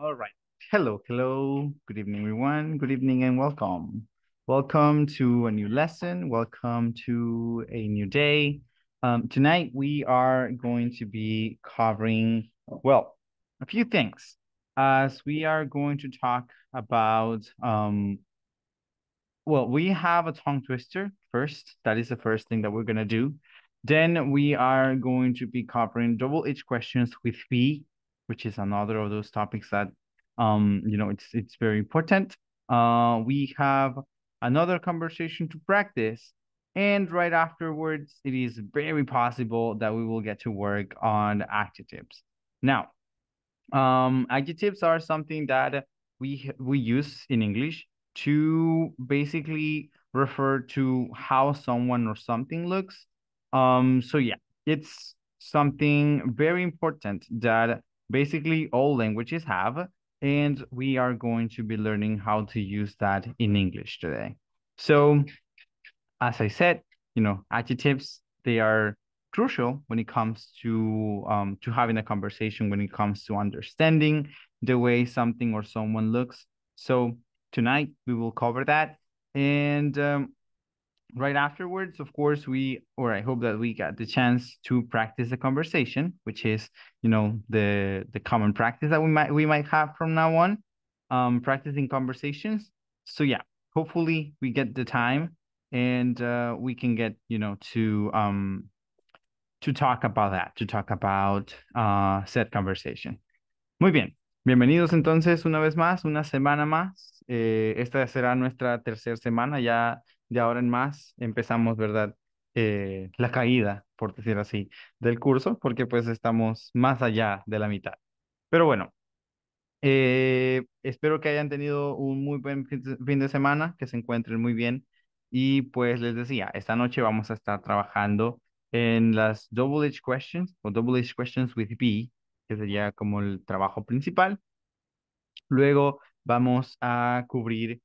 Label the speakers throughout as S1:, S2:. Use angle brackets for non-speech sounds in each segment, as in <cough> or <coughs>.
S1: All right. Hello, hello. Good evening, everyone. Good evening and welcome. Welcome to a new lesson. Welcome to a new day. Um, tonight, we are going to be covering, well, a few things. As we are going to talk about, um, well, we have a tongue twister first. That is the first thing that we're going to do. Then we are going to be covering double H questions with B which is another of those topics that um, you know it's it's very important. Uh, we have another conversation to practice, and right afterwards, it is very possible that we will get to work on adjectives. Now, um, adjectives are something that we we use in English to basically refer to how someone or something looks. Um, so yeah, it's something very important that basically all languages have, and we are going to be learning how to use that in English today. So as I said, you know, adjectives, they are crucial when it comes to um, to having a conversation, when it comes to understanding the way something or someone looks. So tonight we will cover that. And um, right afterwards, of course, we or I hope that we got the chance to practice the conversation, which is you know the the common practice that we might we might have from now on, um, practicing conversations. So yeah, hopefully we get the time and uh, we can get you know to um to talk about that, to talk about uh said conversation. Muy bien. Bienvenidos entonces una vez más, una semana más. Eh, esta será nuestra tercera semana. Ya de ahora en más empezamos, ¿verdad? Eh, la caída, por decir así, del curso, porque pues estamos más allá de la mitad. Pero bueno, eh, espero que hayan tenido un muy buen fin de semana, que se encuentren muy bien. Y pues les decía, esta noche vamos a estar trabajando en las Double H Questions o Double H Questions with B, que sería como el trabajo principal. Luego vamos a cubrir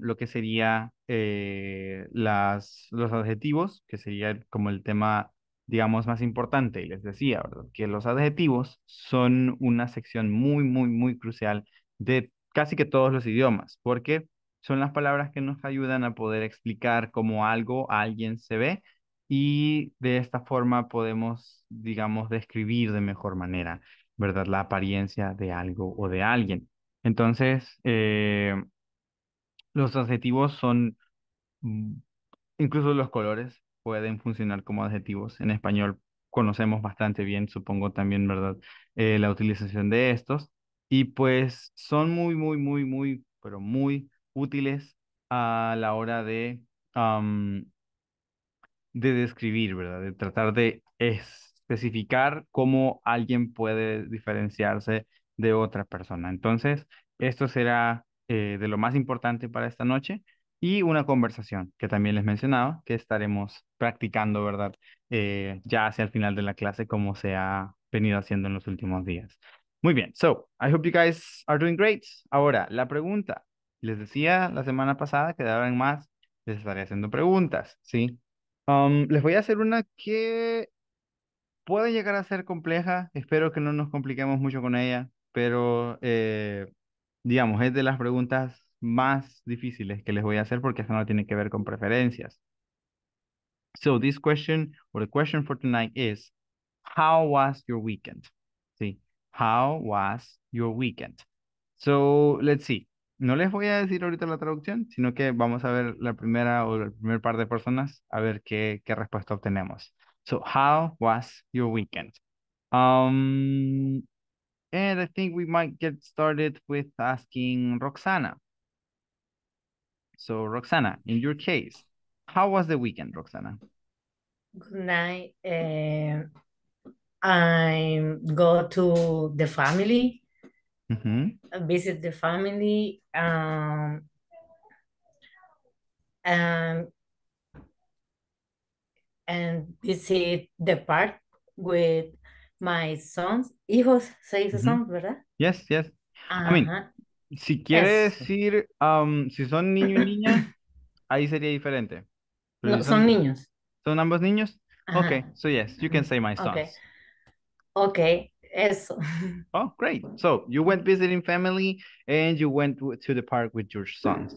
S1: lo que sería eh, las, los adjetivos, que sería como el tema, digamos, más importante. Y les decía, ¿verdad? Que los adjetivos son una sección muy, muy, muy crucial de casi que todos los idiomas, porque son las palabras que nos ayudan a poder explicar cómo algo, alguien se ve y de esta forma podemos, digamos, describir de mejor manera, ¿verdad? La apariencia de algo o de alguien. Entonces, eh, los adjetivos son, mm, incluso los colores pueden funcionar como adjetivos. En español conocemos bastante bien, supongo también, ¿verdad? Eh, la utilización de estos. Y pues son muy, muy, muy, muy, pero muy útiles a la hora de, de describir, ¿verdad? De tratar de especificar cómo alguien puede diferenciarse de otra persona. Entonces, esto será eh, de lo más importante para esta noche y una conversación que también les mencionaba que estaremos practicando, ¿verdad? Eh, ya hacia el final de la clase como se ha venido haciendo en los últimos días. Muy bien, so I hope you guys are doing great. Ahora, la pregunta. Les decía la semana pasada que de ahora en más les estaré haciendo preguntas, ¿sí? Um, les voy a hacer una que puede llegar a ser compleja. Espero que no nos compliquemos mucho con ella, pero eh, digamos, es de las preguntas más difíciles que les voy a hacer porque eso no tiene que ver con preferencias. So this question, or the question for tonight is, how was your weekend? Sí, how was your weekend? So let's see. No les voy a decir ahorita la traducción, sino que vamos a ver la primera o el primer par de personas a ver qué, qué respuesta obtenemos. So how was your weekend? Um, And I think we might get started with asking Roxana. So Roxana, in your case, how was the weekend, Roxana? Good night. Uh, I go to the family,
S2: mm -hmm. visit the family. Um, um, and visit the park with My sons, hijos, se dice sons, ¿verdad?
S1: Yes, yes. I mean, si quieres decir, um, si son niño y niña, <coughs> ahí sería diferente.
S2: son, niños.
S1: ¿Son ambos niños? Okay, so yes, you can say my sons. Okay, okay. eso. <laughs> Oh, great. So you went visiting family and you went to the park with your sons.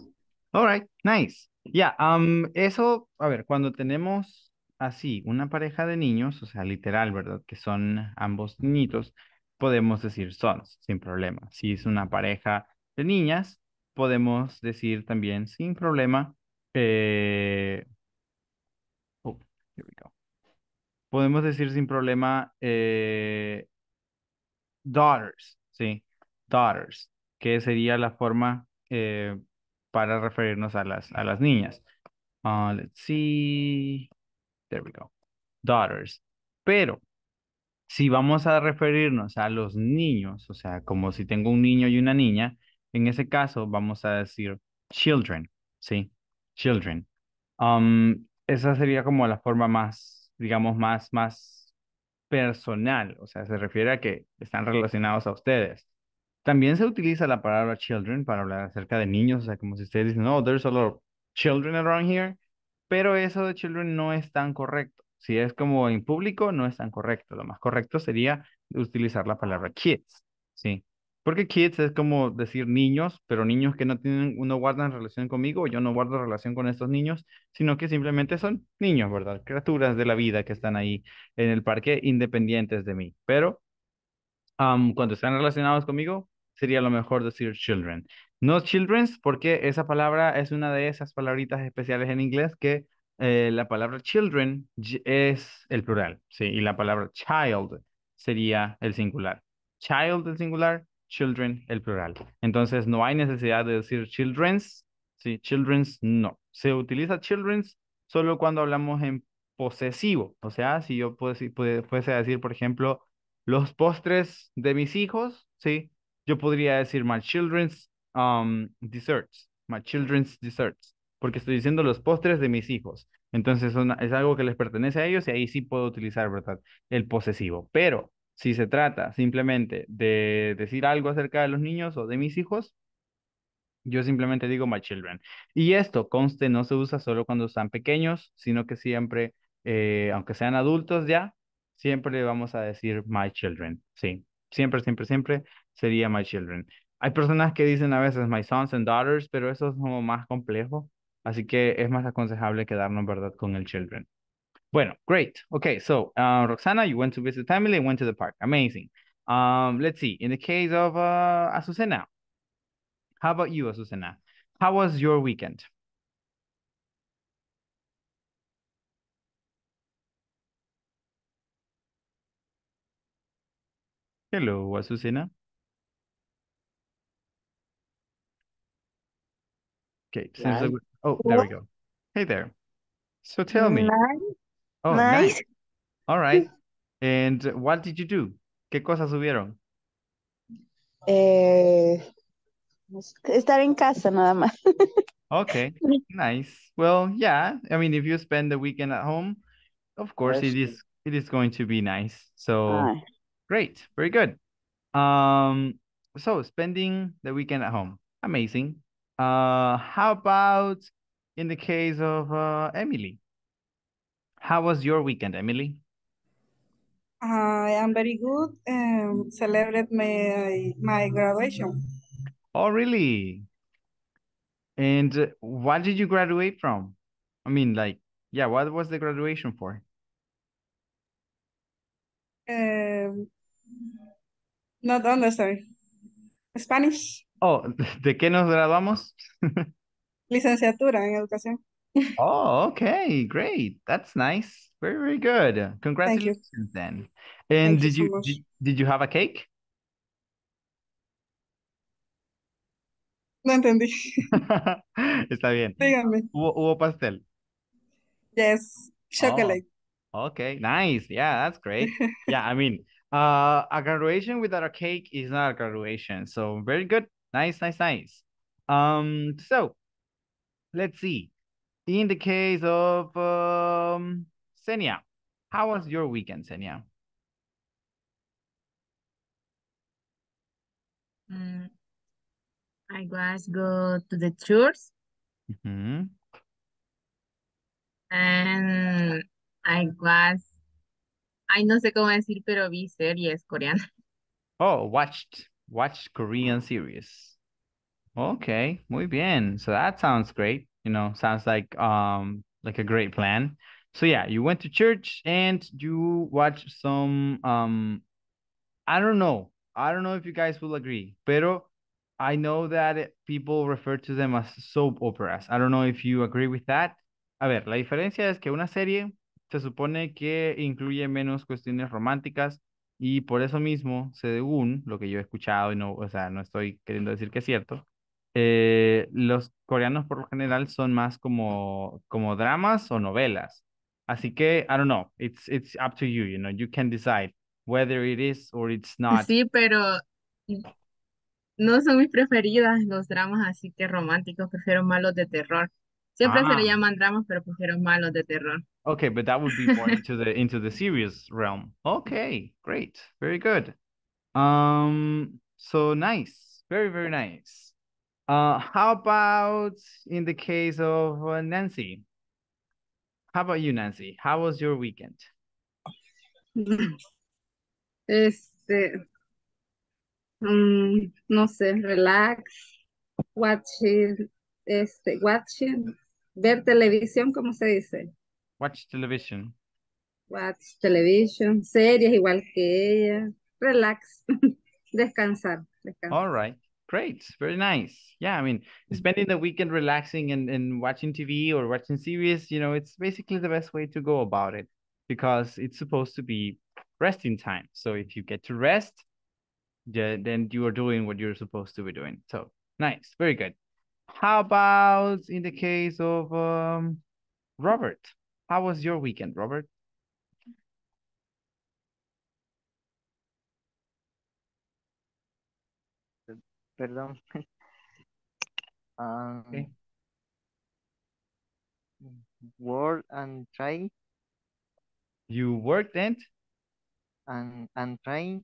S1: All right, nice. Yeah, um, eso, a ver, cuando tenemos así ah, una pareja de niños, o sea, literal, ¿verdad? Que son ambos niñitos, podemos decir sons sin problema. Si es una pareja de niñas, podemos decir también sin problema. Oh, here we go. Podemos decir sin problema eh, daughters, ¿sí? Daughters, que sería la forma eh, para referirnos a las, a las niñas. Ah, let's see. There we go. Daughters. Pero si vamos a referirnos a los niños, o sea, como si tengo un niño y una niña, en ese caso vamos a decir children, ¿sí? Children. Um, esa sería como la forma más, digamos, más, más personal, o sea, se refiere a que están relacionados a ustedes. También se utiliza la palabra children para hablar acerca de niños, o sea, como si ustedes dicen, oh, there's a lot of children around here pero eso de Children no es tan correcto. Si es como en público, no es tan correcto. Lo más correcto sería utilizar la palabra kids, ¿sí? Porque kids es como decir niños, pero niños que no tienen, no guardan relación conmigo, yo no guardo relación con estos niños, sino que simplemente son niños, ¿verdad? Criaturas de la vida que están ahí en el parque independientes de mí. Pero cuando están relacionados conmigo, sería lo mejor decir children. No children's, porque esa palabra es una de esas palabritas especiales en inglés que eh, la palabra children es el plural, sí, y la palabra child sería el singular. Child el singular, children el plural. Entonces no hay necesidad de decir children's, sí, children's no. Se utiliza children's solo cuando hablamos en posesivo, o sea, si yo fuese a decir, por ejemplo, los postres de mis hijos, sí, yo podría decir my children's um, desserts, my children's desserts, porque estoy diciendo los postres de mis hijos. Entonces es algo que les pertenece a ellos y ahí sí puedo utilizar, ¿verdad? El posesivo. Pero si se trata simplemente de decir algo acerca de los niños o de mis hijos, yo simplemente digo my children. Y esto, conste, no se usa solo cuando están pequeños, sino que siempre, eh, aunque sean adultos ya, siempre le vamos a decir my children. Sí, siempre, siempre, siempre sería my children. Hay personas que dicen a veces my sons and daughters, pero eso es como más complejo. Así que es más aconsejable quedarnos, ¿verdad?, con el children. Bueno, great. Okay, so uh, Roxana, you went to visit family and went to the park. Amazing. Um, let's see. In the case of uh, Azucena, how about you, Azucena? How was your weekend? Hello, Azucena. Okay. Seems like we, oh, there we go. Hey there. So tell me. Nice. Oh, nice. nice. All right. And what did you do? ¿Qué cosas subieron?
S2: Eh, estar en casa nada más.
S1: <laughs> okay, nice. Well, yeah. I mean, if you spend the weekend at home, of course it is it is going to be nice. So ah. great, very good. Um, so spending the weekend at home, amazing. Uh, how about in the case of uh, Emily? How was your weekend, Emily?
S2: I am very good and um, celebrate my, my graduation.
S1: Oh, really? And what did you graduate from? I mean, like, yeah, what was the graduation for?
S2: Um, not understand. Spanish.
S1: Oh, ¿de qué nos graduamos?
S2: Licenciatura en educación.
S1: Oh, okay, great. That's nice. Very, very good. Congratulations then. And Thank did you, did, did you have a cake? No entendí. <laughs> Está bien. Dígame. ¿Hubo, hubo pastel?
S2: Yes, chocolate.
S1: Oh, okay, nice. Yeah, that's great. <laughs> yeah, I mean, uh, a graduation without a cake is not a graduation. So very good. Nice, nice, nice. Um, so let's see. In the case of um, Senia, how was your weekend, Senia? Mm,
S2: I was go to the church. Mm -hmm. And I was, ay, no sé cómo decir, pero vi series coreanas.
S1: Oh, watched watch Korean series. Okay, muy bien. So that sounds great. You know, sounds like um like a great plan. So yeah, you went to church and you watched some um I don't know. I don't know if you guys will agree, pero I know that people refer to them as soap operas. I don't know if you agree with that. A ver, la diferencia es que una serie se supone que incluye menos cuestiones románticas Y por eso mismo, según lo que yo he escuchado, y no, o sea, no estoy queriendo decir que es cierto, eh, los coreanos por lo general son más como, como dramas o novelas. Así que, I don't know, it's, it's up to you, you know, you can decide whether it is or it's not. Sí,
S2: pero no son mis preferidas los dramas así que románticos, prefiero más de terror.
S1: Siempre se le ah. llaman
S2: dramas, pero pusieron malos de terror.
S1: Okay, but that would be more into the <laughs> into the serious realm. Okay, great, very good. Um, so nice, very very nice. Uh, how about in the case of uh, Nancy? How about you, Nancy? How was your weekend?
S2: <clears throat> Este, mm, no sé, relax, watching, este, watching Ver televisión, ¿cómo se dice?
S1: Watch television.
S2: Watch television, series igual que ella. Relax, <laughs> descansar, descansar. All
S1: right, great, very nice. Yeah, I mean, spending the weekend relaxing and, and watching TV or watching series, you know, it's basically the best way to go about it because it's supposed to be resting time. So if you get to rest, then you are doing what you're supposed to be doing. So nice, very good. How about in the case of um, Robert? How was your weekend, Robert?
S2: Perdón. <laughs> um, okay.
S1: Work and try. You worked and? And, and try.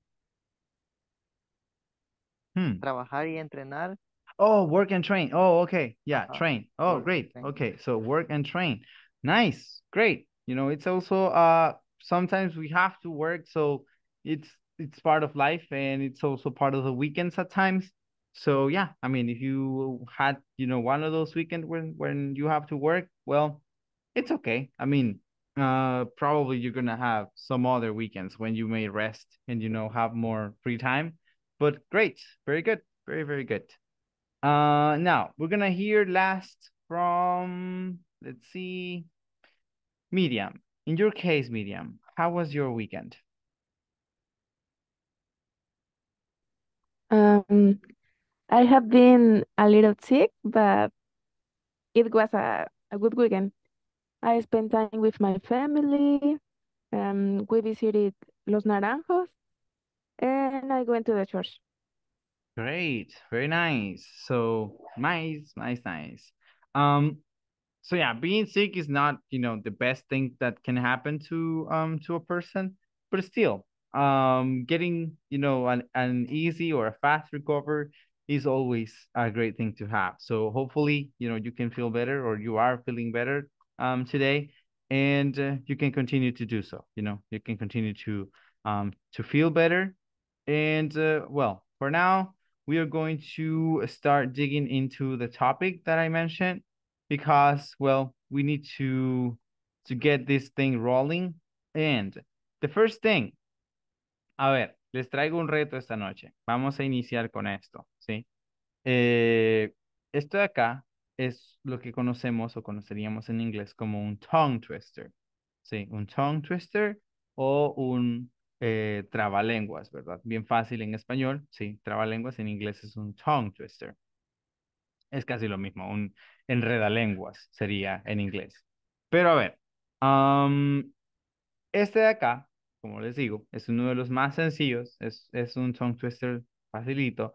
S1: Hmm. Trabajar y entrenar. Oh, work and train. Oh, okay. Yeah, uh-huh. train. Oh, work, great. Train. Okay, so work and train. Nice. Great. You know, it's also uh sometimes we have to work, so it's it's part of life and it's also part of the weekends at times. So yeah, I mean, if you had you know one of those weekends when when you have to work, well, it's okay. I mean, uh, probably you're gonna have some other weekends when you may rest and you know have more free time. But great, very good, very very good. Uh, now we're gonna hear last from let's see, Medium. In your case, Medium, how was your weekend? Um,
S2: I have been a little sick, but it was a, a good weekend. I spent time with my family. Um, we visited Los Naranjos, and I went to the church.
S1: Great, very nice. So nice, nice, nice. Um, so yeah, being sick is not you know the best thing that can happen to um to a person, but still, um, getting you know an an easy or a fast recovery is always a great thing to have. So hopefully, you know, you can feel better or you are feeling better um today, and uh, you can continue to do so. You know, you can continue to um to feel better, and uh, well, for now we are going to start digging into the topic that I mentioned because, well, we need to to get this thing rolling. And the first thing, a ver, les traigo un reto esta noche. Vamos a iniciar con esto, ¿sí? Eh, esto de acá es lo que conocemos o conoceríamos en inglés como un tongue twister, ¿sí? Un tongue twister o un Eh, trabalenguas, ¿verdad? Bien fácil en español, sí, trabalenguas en inglés es un tongue twister. Es casi lo mismo, un enredalenguas sería en inglés. Pero a ver, este de acá, como les digo, es uno de los más sencillos, es, es un tongue twister facilito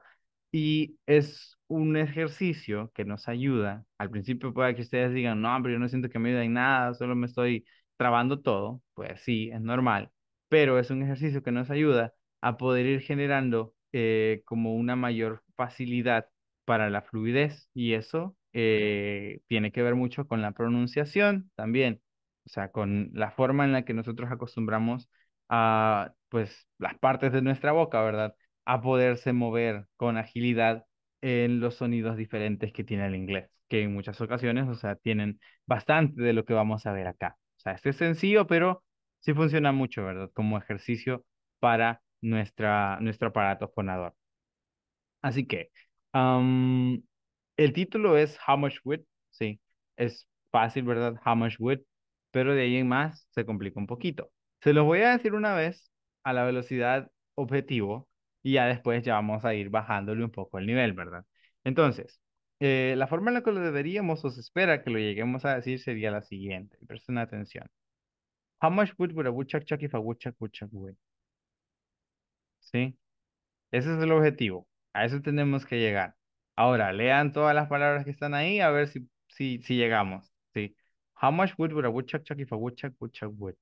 S1: y es un ejercicio que nos ayuda. Al principio puede que ustedes digan, no, pero yo no siento que me ayude en nada, solo me estoy trabando todo. Pues sí, es normal pero es un ejercicio que nos ayuda a poder ir generando eh, como una mayor facilidad para la fluidez y eso eh, tiene que ver mucho con la pronunciación también, o sea, con la forma en la que nosotros acostumbramos a, pues, las partes de nuestra boca, ¿verdad? A poderse mover con agilidad en los sonidos diferentes que tiene el inglés, que en muchas ocasiones, o sea, tienen bastante de lo que vamos a ver acá. O sea, este es sencillo, pero sí funciona mucho, ¿verdad? Como ejercicio para nuestra, nuestro aparato fonador. Así que, el título es How Much Wood, sí, es fácil, ¿verdad? How Much Wood, pero de ahí en más se complica un poquito. Se los voy a decir una vez a la velocidad objetivo y ya después ya vamos a ir bajándole un poco el nivel, ¿verdad? Entonces, eh, la forma en la que lo deberíamos o se espera que lo lleguemos a decir sería la siguiente. Presten atención. How much wood would a woodchuck chuck if a woodchuck would chuck wood? ¿Sí? Ese es el objetivo. A eso tenemos que llegar. Ahora, lean todas las palabras que están ahí a ver si, si, si llegamos. ¿Sí? How much wood would a woodchuck chuck if a woodchuck would chuck wood?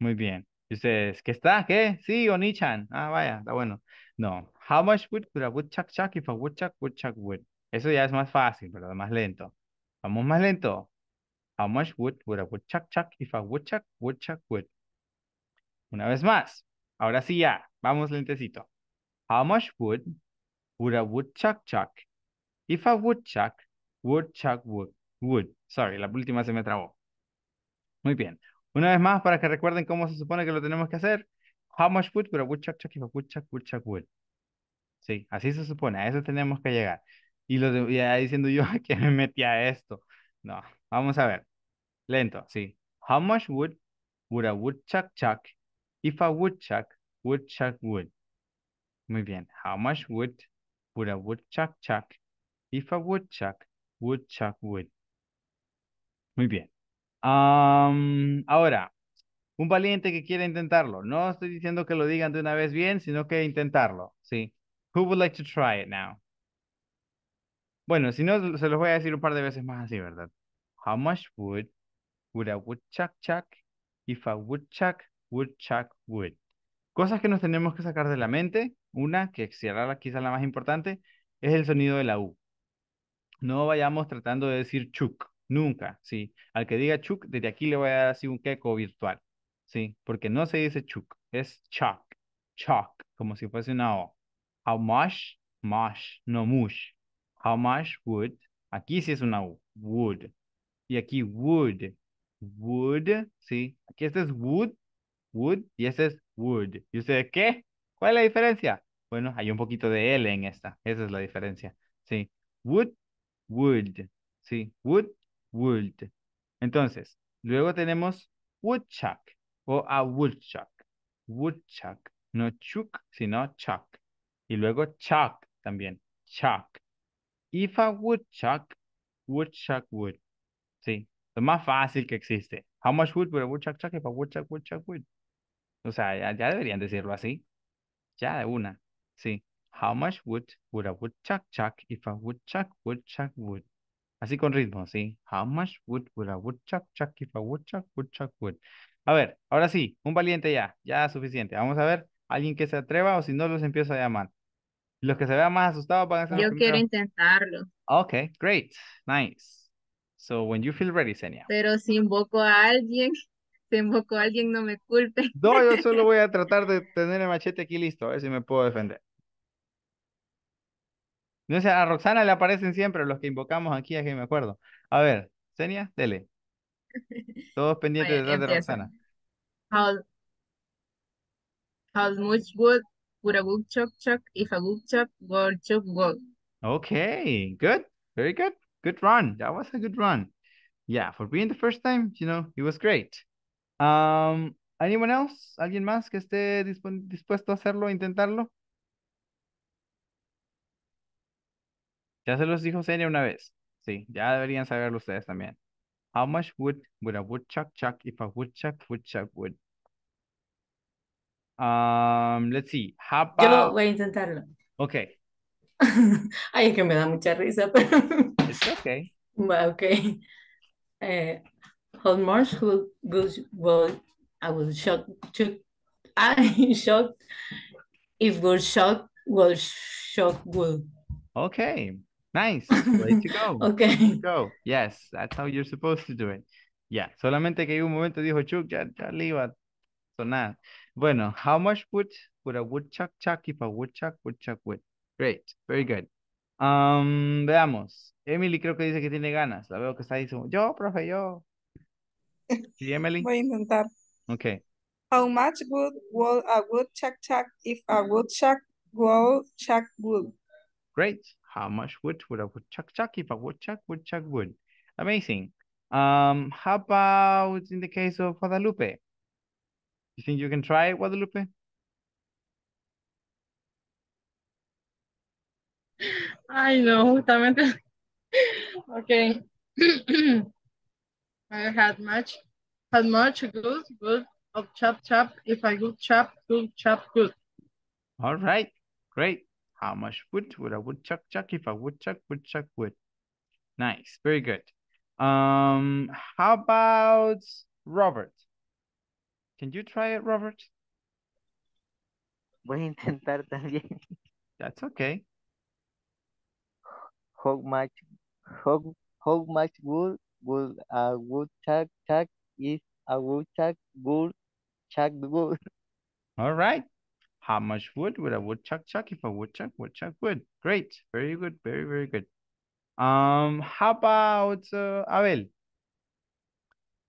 S1: Muy bien. Y ustedes, ¿qué está? ¿Qué? Sí, Onichan. Ah, vaya, está bueno. No. How much wood would a woodchuck chuck if a woodchuck would chuck wood? Eso ya es más fácil, pero más lento. Vamos más lento. How much wood would a woodchuck chuck if a woodchuck woodchuck wood? Una vez más. Ahora sí ya. Vamos lentecito. How much wood would a woodchuck chuck if a woodchuck woodchuck would? Wood. Sorry, la última se me trabó. Muy bien. Una vez más, para que recuerden cómo se supone que lo tenemos que hacer. How much wood would a woodchuck chuck if a woodchuck woodchuck wood? Sí, así se supone. A eso tenemos que llegar. Y lo ya diciendo yo <laughs> que me metí a esto. No, vamos a ver. Lento, sí. How much wood would a woodchuck chuck if a woodchuck would chuck wood? Muy bien. How much wood would a woodchuck chuck if a woodchuck would chuck wood? Muy bien. ahora, un valiente que quiera intentarlo. No estoy diciendo que lo digan de una vez bien, sino que intentarlo. Sí. Who would like to try it now? Bueno, si no, se los voy a decir un par de veces más así, ¿verdad? How much wood would a woodchuck chuck, if a woodchuck woodchuck would. Cosas que nos tenemos que sacar de la mente, una que aquí es la más importante, es el sonido de la U. No vayamos tratando de decir chuk, nunca, ¿sí? Al que diga chuk, desde aquí le voy a dar así un queco virtual, ¿sí? Porque no se dice chuck. es chuck, chuck, como si fuese una O. How much, Mush. no mush. How much would, aquí sí es una U, would. Y aquí would, Wood, sí. Aquí este es wood Wood, y este es wood ¿Y usted qué? ¿Cuál es la diferencia? Bueno, hay un poquito de L en esta. Esa es la diferencia. Sí. Wood, wood, Sí. Wood, wood Entonces, luego tenemos woodchuck o a woodchuck. Woodchuck. No chuck sino chuck. Y luego chuck también. Chuck. If a woodchuck, woodchuck would. Sí. Lo más fácil que existe. How much wood would a woodchuck chuck if a woodchuck would chuck wood? O sea, ya, deberían decirlo así. Ya de una. Sí. How much wood would a woodchuck chuck if a woodchuck would chuck wood? Así con ritmo, ¿sí? How much wood would a woodchuck chuck if a woodchuck would chuck wood? A ver, ahora sí, un valiente ya, ya suficiente. Vamos a ver, alguien que se atreva o si no los empiezo a llamar. Los que se vean más asustados van a ser Yo quiero
S2: intentarlo.
S1: Ok, great, nice when you feel ready,
S2: Pero si invoco a alguien, si invoco a alguien, no me culpe.
S1: No, yo <laughs> solo voy a tratar de tener el machete aquí listo, a ver si me puedo defender. No sé, a Roxana le aparecen siempre los que invocamos aquí, aquí me acuerdo. A ver, Senia, dele. <laughs> Todos pendientes detrás de Roxana.
S2: How, much wood would a if a
S1: Okay, good, very good good run. That was a good run. Yeah, for being the first time, you know, it was great. Um, anyone else? ¿Alguien más que esté dispuesto a hacerlo, intentarlo? Ya se los dijo Celia una vez. Sí, ya deberían saberlo ustedes también. How much wood would a woodchuck chuck if a woodchuck woodchuck wood? Um, let's see. How about... Yo voy a intentarlo. Ok. <laughs>
S2: Ay, es que me da mucha risa, pero... okay. Okay. Uh, <laughs> who goes well. I was shocked. Took, <laughs> I shocked. If was shocked, was shocked. Will.
S1: Okay. Nice. Way to go. <laughs> okay. Way to go. Yes, that's how you're supposed to do it. Yeah. Solamente que un momento dijo Chuck, ya, ya le iba so nada. Bueno, how much would would a woodchuck chuck if a woodchuck woodchuck would? Great. Very good. Um, veamos. Emily creo que dice que tiene ganas. La veo que está ahí. Yo, profe, yo. ¿Sí, Emily? Voy a intentar. Ok.
S2: How much wood would a woodchuck chuck if a woodchuck would chuck wood?
S1: Great. How much wood would a woodchuck chuck if a woodchuck would chuck wood? Amazing. Um, how about in the case of Guadalupe? You think you can try Guadalupe? Ay, no, justamente. ok.
S2: I <clears throat> had much, had much good, good of chop chop.
S1: If I good chop, good chop, good. All right, great. How much wood would I would chuck chuck if I would chuck would chuck wood? Nice, very good. Um, how about Robert? Can you try it, Robert? Voy a intentar también. That's okay. How much how how much wood would a woodchuck chuck is a woodchuck wood chuck <laughs> wood? All right. How much wood would a woodchuck chuck if a woodchuck woodchuck wood? Great. Very good. Very, very good. Um, how about uh, Abel?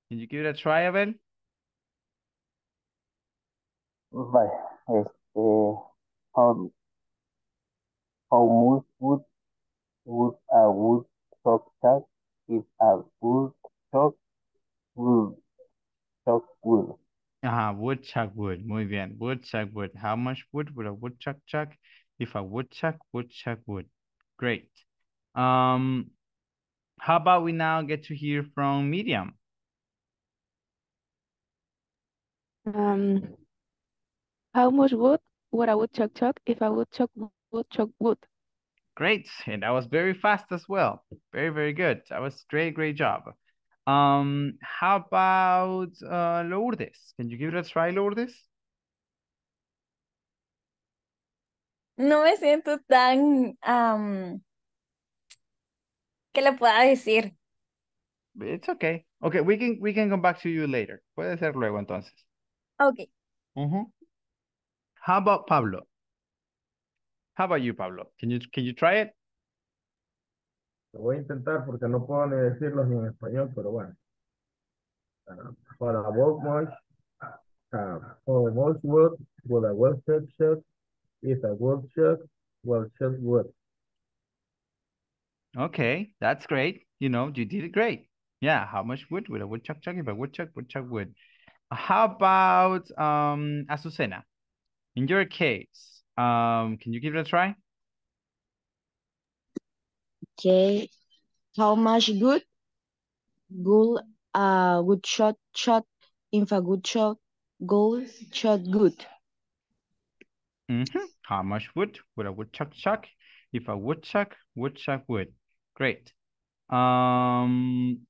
S1: Can you give it a try, Abel? Right. Este, how, how much wood would a wood chuck is a wood chuck wood. Ajá, woodchuck wood. Muy bien. Woodchuck wood. How much wood would a woodchuck chuck if a woodchuck woodchuck wood? Great. Um, how about we now get to hear from Medium?
S2: Um, how much wood would a woodchuck chuck if a woodchuck woodchuck wood?
S1: great. And I was very fast as well. Very, very good. I was great, great job. Um, how about uh, Lourdes? Can you give it a try, Lourdes?
S2: No me siento tan... Um, que le pueda decir.
S1: It's okay. Okay, we can we can come back to you later. Puede ser luego entonces. Okay. Uh mm-hmm. -huh. How about Pablo? How about you, Pablo? Can you, can you try it? Lo voy a intentar porque no puedo ni decirlo ni en español, pero bueno. Uh, for a boat much, ah, uh, for a most wood, with a well shot shot, is a good shot, well shot wood. Okay, that's great. You know, you did it great. Yeah, how much wood would a woodchuck chuck? if a woodchuck, woodchuck wood. How about um Azucena? In your case, um, can you give it a try? Okay. How much good?
S2: Goal, uh, good shot, shot, a good shot, goal,
S1: shot, good. Mm -hmm. How much wood would a woodchuck chuck? If a woodchuck, woodchuck would. Great. Um,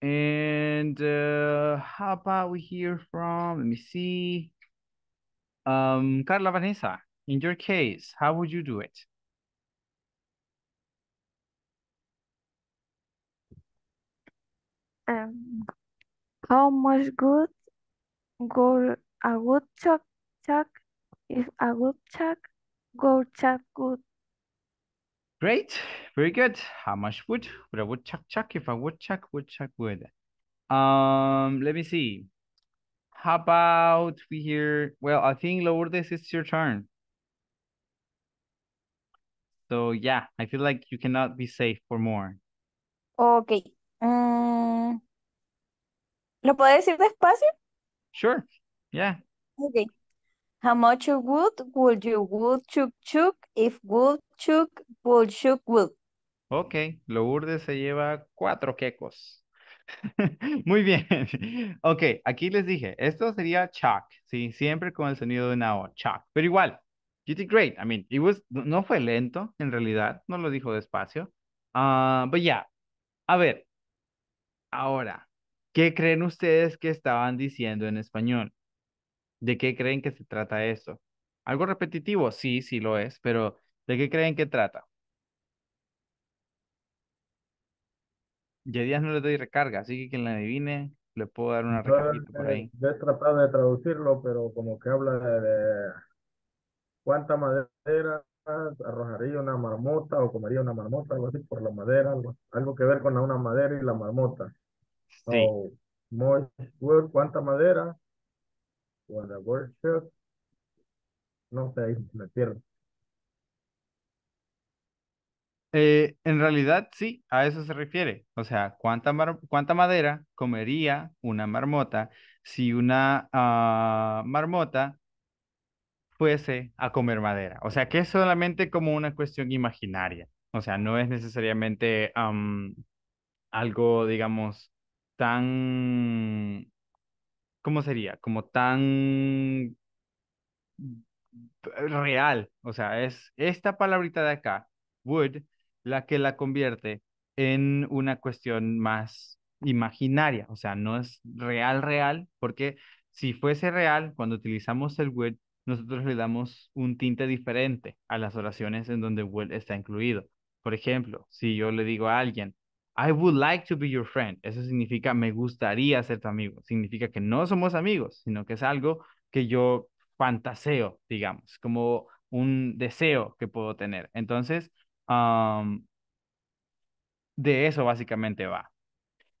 S1: and uh, how about we hear from, let me see, um, Carla Vanessa. In your case, how would you do it?
S2: Um, how much good go a good chuck chuck if a good chuck go chuck good.
S1: Great, very good. How much wood would a woodchuck chuck if a woodchuck woodchuck would? Um, let me see. How about we hear? Well, I think Lourdes, it's your turn. So yeah, I feel like you cannot be safe for more.
S2: Ok. Mm, ¿Lo puedo decir despacio?
S1: Sure, yeah.
S2: okay How much wood would you wood chuck chuk if wood chuk would chuck wood?
S1: Ok, urde se lleva cuatro quecos. <laughs> Muy bien. <laughs> Ok, aquí les dije, esto sería chak, ¿sí? Siempre con el sonido de una O, chak. Pero igual, You did great. I mean, it was, no fue lento, en realidad, no lo dijo despacio. ah but yeah, a ver, ahora, ¿qué creen ustedes que estaban diciendo en español? ¿De qué creen que se trata eso ¿Algo repetitivo? Sí, sí lo es, pero ¿de qué creen que trata? Ya días no le doy recarga, así que quien la adivine, le puedo dar una recarga por eh, ahí. Yo he tratado de traducirlo, pero como que habla de, cuánta madera arrojaría una marmota o comería una marmota, algo así, por la madera, algo, que ver con una madera y la marmota. Sí. Oh, ¿cuánta madera? No sé, ahí me pierdo. Eh, en realidad, sí, a eso se refiere. O sea, ¿cuánta, madera comería una marmota si una ah, marmota fuese a comer madera. O sea, que es solamente como una cuestión imaginaria. O sea, no es necesariamente algo, digamos, tan... ¿Cómo sería? Como tan real. O sea, es esta palabrita de acá, would, la que la convierte en una cuestión más imaginaria. O sea, no es real, real, porque si fuese real, cuando utilizamos el would, nosotros le damos un tinte diferente a las oraciones en donde will está incluido. Por ejemplo, si yo le digo a alguien, I would like to be your friend, eso significa me gustaría ser tu amigo. Significa que no somos amigos, sino que es algo que yo fantaseo, digamos, como un deseo que puedo tener. Entonces, de eso básicamente va.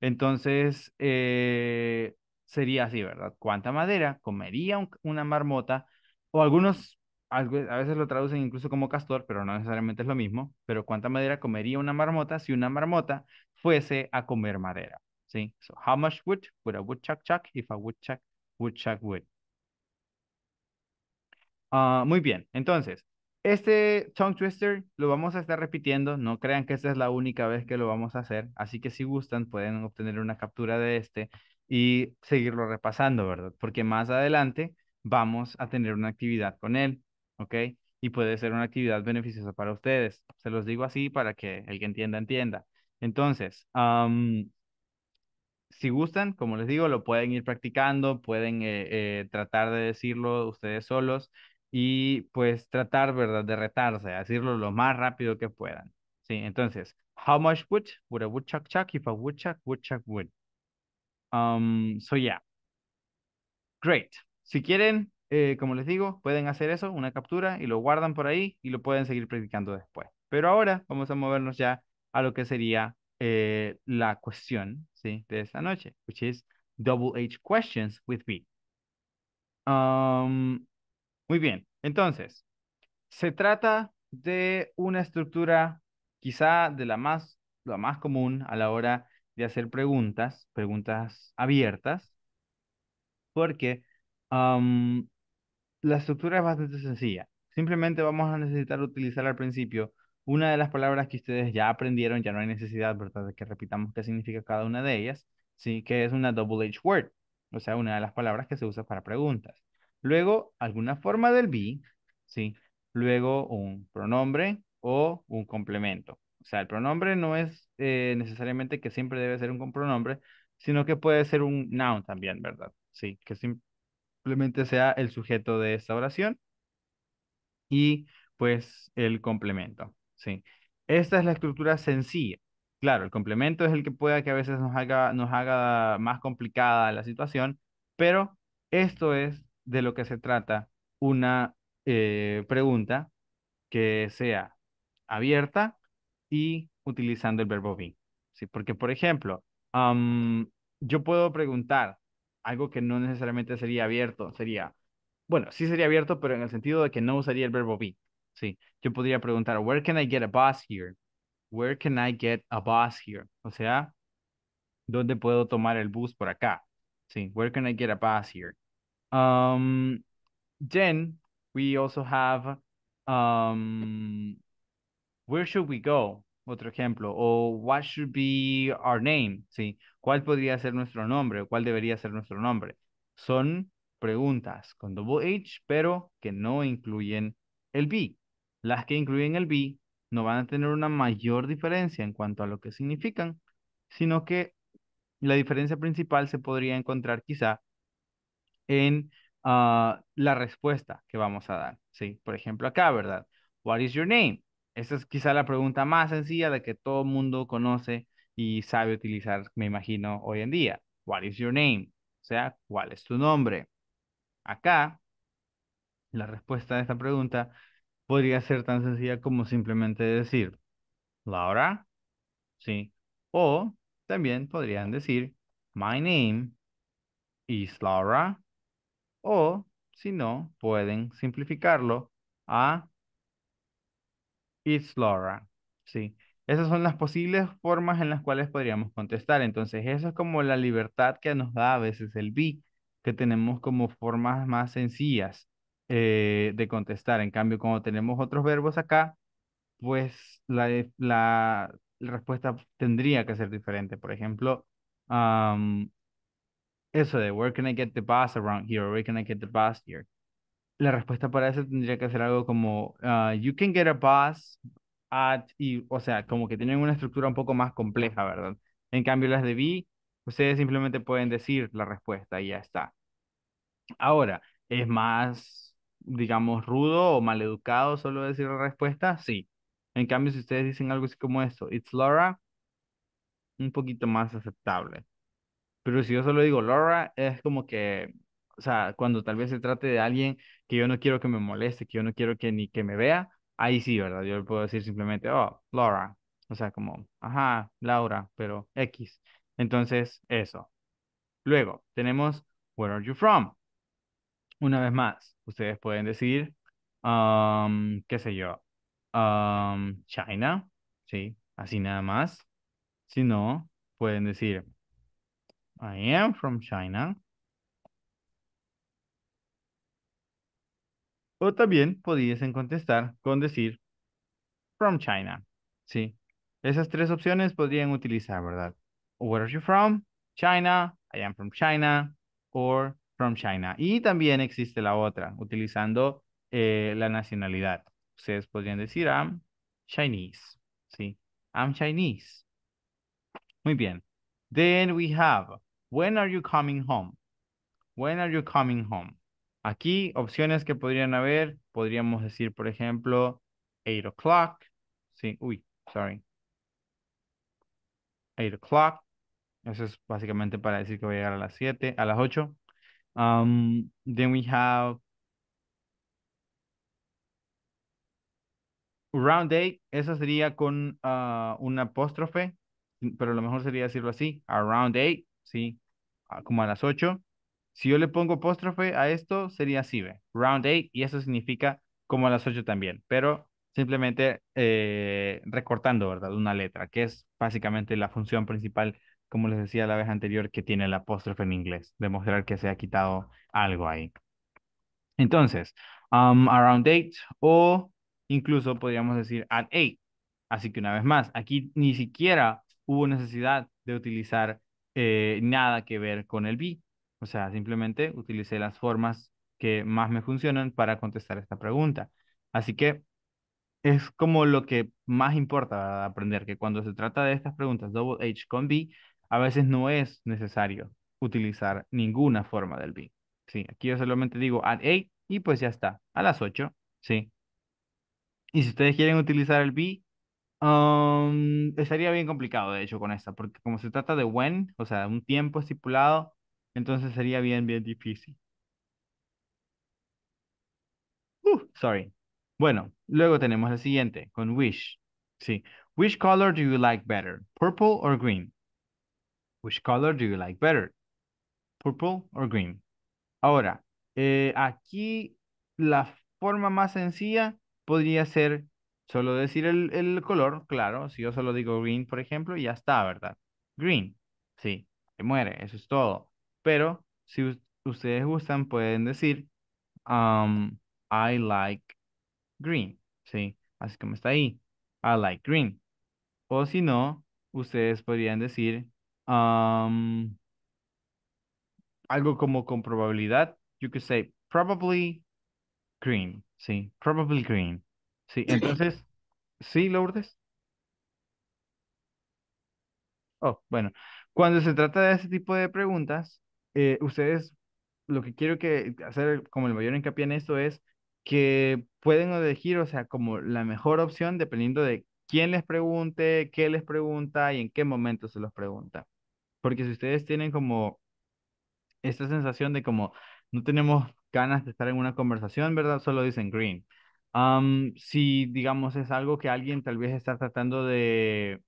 S1: Entonces, eh, sería así, ¿verdad? ¿Cuánta madera comería una marmota o algunos a veces lo traducen incluso como castor, pero no necesariamente es lo mismo, pero cuánta madera comería una marmota si una marmota fuese a comer madera, ¿sí? So, how much wood would a woodchuck chuck if a woodchuck would chuck wood? Ah, muy bien, entonces, este tongue twister lo vamos a estar repitiendo, no crean que esta es la única vez que lo vamos a hacer, así que si gustan pueden obtener una captura de este y seguirlo repasando, ¿verdad? Porque más adelante vamos a tener una actividad con él, ¿ok? Y puede ser una actividad beneficiosa para ustedes. Se los digo así para que el que entienda, entienda. Entonces, si gustan, como les digo, lo pueden ir practicando, pueden eh, eh, tratar de decirlo ustedes solos y pues tratar, ¿verdad?, de retarse, decirlo lo más rápido que puedan. Sí, entonces, how much wood would a woodchuck chuck if a woodchuck woodchuck would? Um, so yeah. Great. Si quieren, eh, como les digo, pueden hacer eso, una captura, y lo guardan por ahí y lo pueden seguir practicando después. Pero ahora vamos a movernos ya a lo que sería eh, la cuestión ¿sí? de esta noche, which es double H questions with B um, muy bien, entonces, se trata de una estructura quizá de la más, la más común a la hora de hacer preguntas, preguntas abiertas, porque la estructura es bastante sencilla. Simplemente vamos a necesitar utilizar al principio una de las palabras que ustedes ya aprendieron, ya no hay necesidad, ¿verdad?, de que repitamos qué significa cada una de ellas, ¿sí? Que es una double H word, o sea, una de las palabras que se usa para preguntas. Luego, alguna forma del be, ¿sí? Luego, un pronombre o un complemento. O sea, el pronombre no es eh, necesariamente que siempre debe ser un pronombre, sino que puede ser un noun también, ¿verdad? Sí, que, simplemente sea el sujeto de esta oración y pues el complemento. ¿sí? Esta es la estructura sencilla. Claro, el complemento es el que pueda que a veces nos haga, nos haga más complicada la situación, pero esto es de lo que se trata una eh, pregunta que sea abierta y utilizando el verbo be. ¿sí? Porque, por ejemplo, yo puedo preguntar, algo que no necesariamente sería abierto, sería, bueno, sí sería abierto, pero en el sentido de que no usaría el verbo be. Sí, yo podría preguntar, where can I get a bus here? Where can I get a bus here? O sea, ¿dónde puedo tomar el bus por acá? Sí, where can I get a bus here? Um, then we also have, um, where should we go? Otro ejemplo, o what should be our name, ¿sí? ¿Cuál podría ser nuestro nombre? ¿Cuál debería ser nuestro nombre? Son preguntas con double H, pero que no incluyen el B. Las que incluyen el B no van a tener una mayor diferencia en cuanto a lo que significan, sino que la diferencia principal se podría encontrar quizá en ah, la respuesta que vamos a dar, ¿sí? Por ejemplo, acá, ¿verdad? What is your name? Esa es quizá la pregunta más sencilla de que todo el mundo conoce y sabe utilizar, me imagino, hoy en día. What is your name? O sea, ¿cuál es tu nombre? Acá, la respuesta a esta pregunta podría ser tan sencilla como simplemente decir, Laura, ¿sí? O también podrían decir, my name is Laura. O, si no, pueden simplificarlo a It's Laura. Sí. Esas son las posibles formas en las cuales podríamos contestar. Entonces, eso es como la libertad que nos da a veces el be, que tenemos como formas más sencillas eh, de contestar. En cambio, cuando tenemos otros verbos acá, pues la, eh, respuesta tendría que ser diferente. Por ejemplo, um, eso de, where can I get the bus around here? Where can I get the bus here? la respuesta para eso tendría que ser algo como, ah, you can get a bus at, o sea, como que tienen una estructura un poco más compleja, ¿verdad? En cambio, las de B, ustedes simplemente pueden decir la respuesta y ya está. Ahora, ¿es más, digamos, rudo o maleducado solo decir la respuesta? Sí. En cambio, si ustedes dicen algo así como esto, it's Laura, un poquito más aceptable. Pero si yo solo digo Laura, es como que o sea, cuando tal vez se trate de alguien que yo no quiero que me moleste, que yo no quiero que ni que me vea, ahí sí, ¿verdad? Yo le puedo decir simplemente, oh, Laura, o sea, como, ajá, Laura, pero X. Entonces, eso. Luego, tenemos, where are you from? Una vez más, ustedes pueden decir, um, qué sé yo, um, China, ¿sí? Así nada más. Si no, pueden decir, I am from China. O también podías contestar con decir from China. Sí. Esas tres opciones podrían utilizar, ¿verdad? Where are you from? China. I am from China. Or from China. Y también existe la otra, utilizando eh, la nacionalidad. Ustedes podrían decir I'm Chinese. Sí. I'm Chinese. Muy bien. Then we have, when are you coming home? When are you coming home? Aquí, opciones que podrían haber, podríamos decir, por ejemplo, 8 o'clock. Sí, uy, sorry. 8 o'clock. Eso es básicamente para decir que voy a llegar a las 7, a las 8. Um, then we have round 8. Esa sería con uh, ah, un apóstrofe, pero lo mejor sería decirlo así, around 8, ¿sí? Como a las 8. Si yo le pongo apóstrofe a esto, sería así, ¿ve? Round eight, y eso significa como a las 8 también, pero simplemente eh, recortando, ¿verdad? Una letra, que es básicamente la función principal, como les decía la vez anterior, que tiene el apóstrofe en inglés, demostrar que se ha quitado algo ahí. Entonces, um, around 8 o incluso podríamos decir at 8. Así que una vez más, aquí ni siquiera hubo necesidad de utilizar eh, nada que ver con el B o sea, simplemente utilicé las formas que más me funcionan para contestar esta pregunta. Así que es como lo que más importa aprender, que cuando se trata de estas preguntas double H con B, a veces no es necesario utilizar ninguna forma del B. Sí, aquí yo solamente digo at 8 y pues ya está, a las 8, sí. Y si ustedes quieren utilizar el B, um, estaría bien complicado de hecho con esta, porque como se trata de when, o sea, un tiempo estipulado, entonces sería bien, bien difícil. Uh, sorry. Bueno, luego tenemos la siguiente con wish. Sí. Which color do you like better, purple or green? Which color do you like better, purple or green? Ahora, eh, aquí la forma más sencilla podría ser solo decir el, el, color, claro. Si yo solo digo green, por ejemplo, ya está, ¿verdad? Green, sí, se muere, eso es todo. Pero si ustedes gustan, pueden decir, um, I like green, ¿sí? Así como está ahí, I like green. O si no, ustedes podrían decir um, algo como con probabilidad. You could say probably green, ¿sí? Probably green, ¿sí? <clears throat> Entonces, ¿sí, Lourdes? Oh, bueno. Cuando se trata de ese tipo de preguntas, eh, ustedes, lo que quiero que hacer como el mayor hincapié en esto es que pueden elegir, o sea, como la mejor opción dependiendo de quién les pregunte, qué les pregunta y en qué momento se los pregunta. Porque si ustedes tienen como esta sensación de como no tenemos ganas de estar en una conversación, ¿verdad? Solo dicen green. si, digamos, es algo que alguien tal vez está tratando de,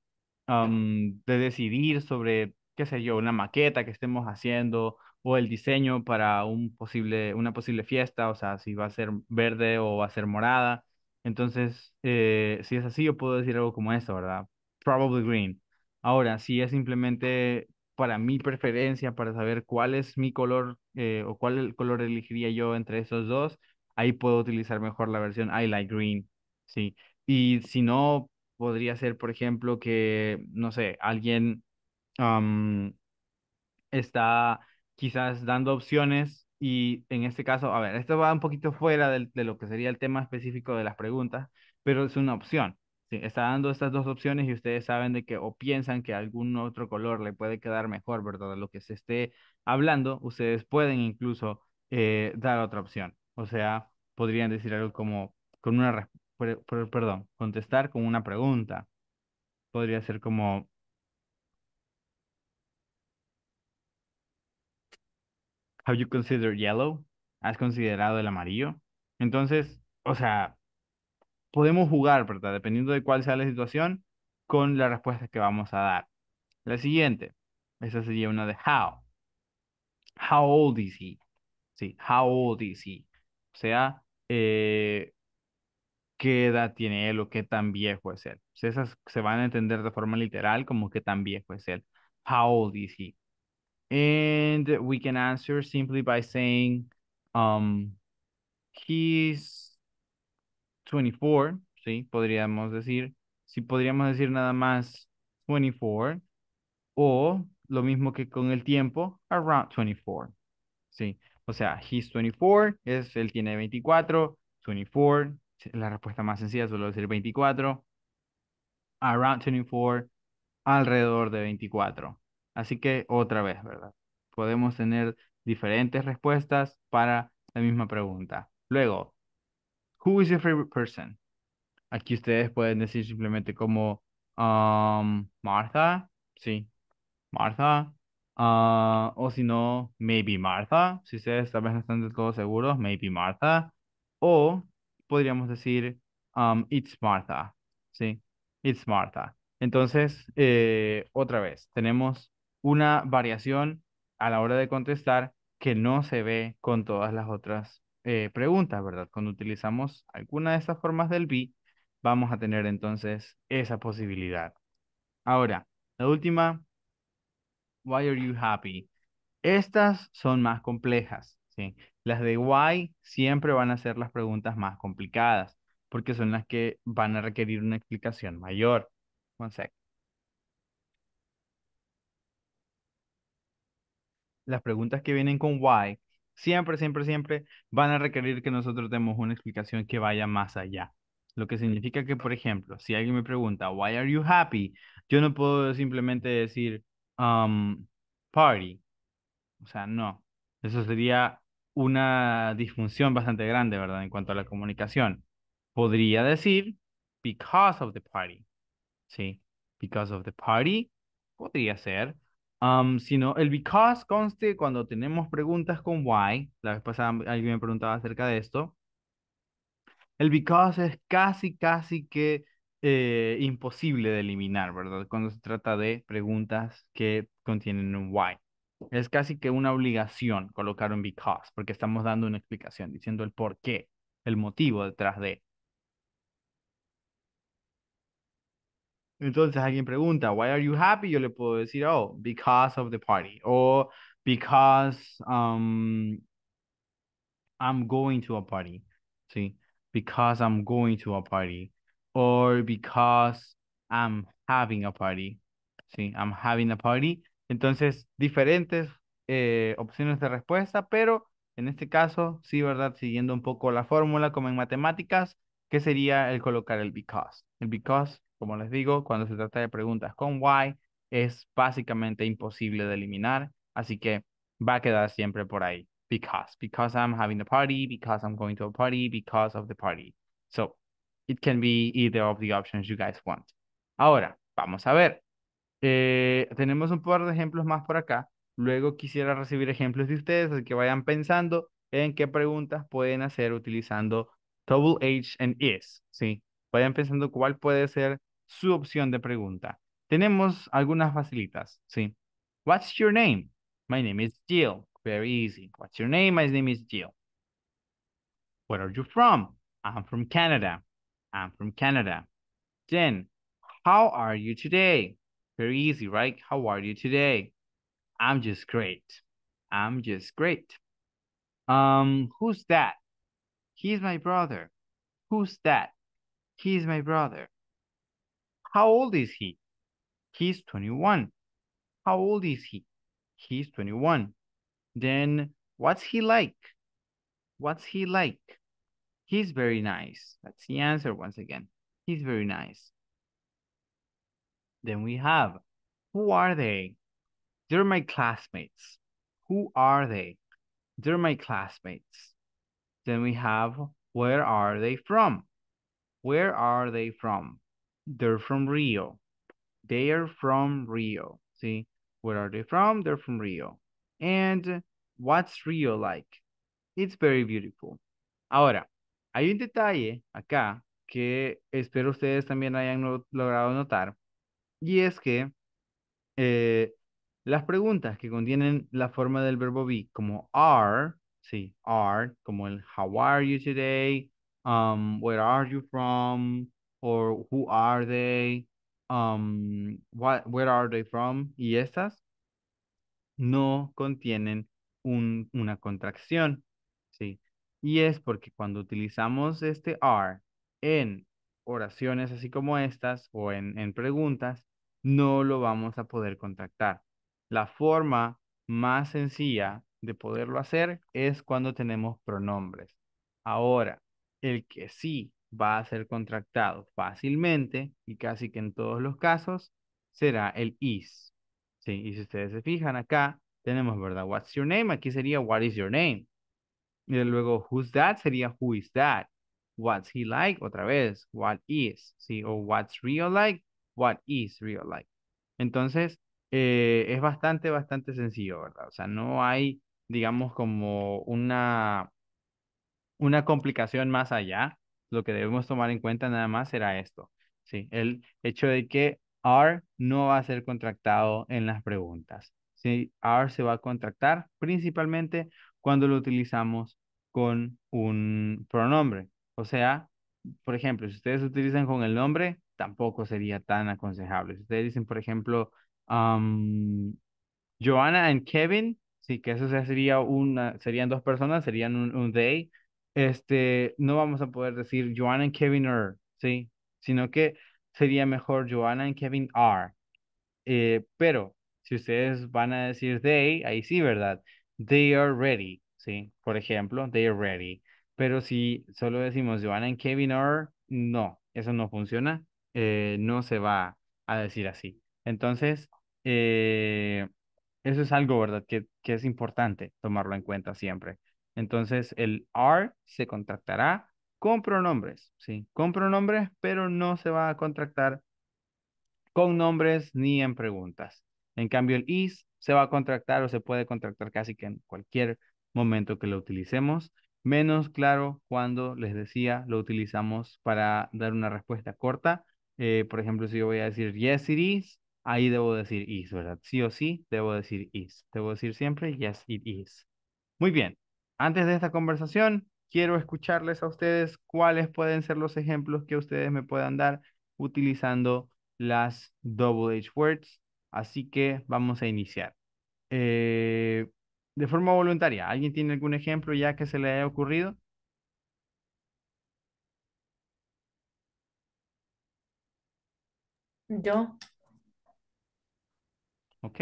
S1: de decidir sobre qué sé yo, una maqueta que estemos haciendo o el diseño para un posible, una posible fiesta, o sea, si va a ser verde o va a ser morada. Entonces, eh, si es así, yo puedo decir algo como esto, ¿verdad? Probably green. Ahora, si es simplemente para mi preferencia, para saber cuál es mi color eh, o cuál color elegiría yo entre esos dos, ahí puedo utilizar mejor la versión I like green, ¿sí? Y si no, podría ser, por ejemplo, que, no sé, alguien está quizás dando opciones y en este caso, a ver, esto va un poquito fuera de, lo que sería el tema específico de las preguntas, pero es una opción. está dando estas dos opciones y ustedes saben de que o piensan que algún otro color le puede quedar mejor, ¿verdad? De lo que se esté hablando, ustedes pueden incluso eh, dar otra opción. O sea, podrían decir algo como, con una, perdón, contestar con una pregunta. Podría ser como, Have you considered yellow? ¿Has considerado el amarillo? Entonces, o sea, podemos jugar, ¿verdad? Dependiendo de cuál sea la situación, con la respuesta que vamos a dar. La siguiente, esa sería una de how. How old is he? Sí, how old is he? O sea, eh, qué edad tiene él o qué tan viejo es él. esas se van a entender de forma literal como qué tan viejo es él. How old is he? And we can answer simply by saying um, he's 24, ¿sí? Podríamos decir, si sí, podríamos decir nada más 24 o lo mismo que con el tiempo, around 24, ¿sí? O sea, he's 24, es, él tiene 24, 24, la respuesta más sencilla suele decir 24, around 24, alrededor de 24. Así que otra vez, ¿verdad? Podemos tener diferentes respuestas para la misma pregunta. Luego, who is your favorite person? Aquí ustedes pueden decir simplemente como um, Martha, sí, Martha, ah, o si no, maybe Martha, si ustedes tal vez no están del todo seguros, maybe Martha, o podríamos decir um, it's Martha, sí, it's Martha. Entonces, eh, otra vez, tenemos una variación a la hora de contestar que no se ve con todas las otras eh, preguntas, ¿verdad? Cuando utilizamos alguna de estas formas del be, vamos a tener entonces esa posibilidad. Ahora, la última, why are you happy? Estas son más complejas, ¿sí? Las de why siempre van a ser las preguntas más complicadas, porque son las que van a requerir una explicación mayor. One sec. las preguntas que vienen con why siempre, siempre, siempre van a requerir que nosotros demos una explicación que vaya más allá. Lo que significa que, por ejemplo, si alguien me pregunta, why are you happy? Yo no puedo simplemente decir, um, party. O sea, no. Eso sería una disfunción bastante grande, ¿verdad? En cuanto a la comunicación. Podría decir, because of the party. Sí, because of the party podría ser Um, sino el because conste cuando tenemos preguntas con why. La vez pasada alguien me preguntaba acerca de esto. El because es casi, casi que eh, imposible de eliminar, ¿verdad? Cuando se trata de preguntas que contienen un why. Es casi que una obligación colocar un because, porque estamos dando una explicación, diciendo el por qué, el motivo detrás de. Entonces alguien pregunta, why are you happy? Yo le puedo decir, oh, because of the party. O because um, I'm going to a party. Sí, because I'm going to a party. Or because I'm having a party. Sí, I'm having a party. Entonces, diferentes eh, opciones de respuesta, pero en este caso, sí, ¿verdad? Siguiendo un poco la fórmula como en matemáticas, ¿qué sería el colocar el because. El because como les digo, cuando se trata de preguntas con why, es básicamente imposible de eliminar, así que va a quedar siempre por ahí. Because, because I'm having a party, because I'm going to a party, because of the party. So, it can be either of the options you guys want. Ahora, vamos a ver. Eh, tenemos un par de ejemplos más por acá. Luego quisiera recibir ejemplos de ustedes, así que vayan pensando en qué preguntas pueden hacer utilizando double H and is, ¿sí? Vayan pensando cuál puede ser su opción de pregunta. Tenemos algunas facilitas, ¿sí? What's your name? My name is Jill. Very easy. What's your name? My name is Jill. Where are you from? I'm from Canada. I'm from Canada. Then, how are you today? Very easy, right? How are you today? I'm just great. I'm just great. Um, who's that? He's my brother. Who's that? He's my brother. How old is he? He's 21. How old is he? He's 21. Then what's he like? What's he like? He's very nice. That's the answer once again. He's very nice. Then we have, who are they? They're my classmates. Who are they? They're my classmates. Then we have, where are they from? Where are they from? They're from Rio. They from Rio. See, where are they from? They're from Rio. And what's Rio like? It's very beautiful. Ahora, hay un detalle acá que espero ustedes también hayan logrado notar. Y es que eh, las preguntas que contienen la forma del verbo be, como are, sí, are, como el how are you today, um, where are you from, or who are they, um, what, where are they from, y estas no contienen una contracción, ¿sí? Y es porque cuando utilizamos este are en oraciones así como estas o en, en preguntas, no lo vamos a poder contractar. La forma más sencilla de poderlo hacer es cuando tenemos pronombres. Ahora, el que sí va a ser contractado fácilmente y casi que en todos los casos será el is. ¿Sí? Y si ustedes se fijan acá, tenemos, ¿verdad? What's your name? Aquí sería what is your name. Y luego who's that sería who is that. What's he like? Otra vez, what is, ¿sí? O what's real like? What is real like? Entonces, eh, es bastante, bastante sencillo, ¿verdad? O sea, no hay, digamos, como una, una complicación más allá lo que debemos tomar en cuenta nada más será esto, ¿sí? El hecho de que R no va a ser contractado en las preguntas, ¿sí? R se va a contractar principalmente cuando lo utilizamos con un pronombre, o sea, por ejemplo, si ustedes utilizan con el nombre, tampoco sería tan aconsejable. Si ustedes dicen, por ejemplo, um, Joanna and Kevin, sí, que eso sería una, serían dos personas, serían un, un they, este, no vamos a poder decir Joanna and Kevin are, ¿sí? Sino que sería mejor Joanna y Kevin R. Eh, pero si ustedes van a decir they, ahí sí, ¿verdad? They are ready, ¿sí? Por ejemplo, they are ready. Pero si solo decimos Joanna and Kevin R, no, eso no funciona, eh, no se va a decir así. Entonces, eh, eso es algo, ¿verdad? que es importante tomarlo en cuenta siempre. Entonces el are se contractará con pronombres, ¿sí? Con pronombres, pero no se va a contractar con nombres ni en preguntas. En cambio el is se va a contractar o se puede contractar casi que en cualquier momento que lo utilicemos, menos claro cuando, les decía, lo utilizamos para dar una respuesta corta. Eh, por ejemplo, si yo voy a decir yes it is, ahí debo decir is, ¿verdad? Sí o sí, debo decir is. Debo decir siempre yes it is. Muy bien. Antes de esta conversación, quiero escucharles a ustedes cuáles pueden ser los ejemplos que ustedes me puedan dar utilizando las double H words. Así que vamos a iniciar. Eh, de forma voluntaria, ¿alguien tiene algún ejemplo ya que se le haya ocurrido?
S2: Yo. Ok.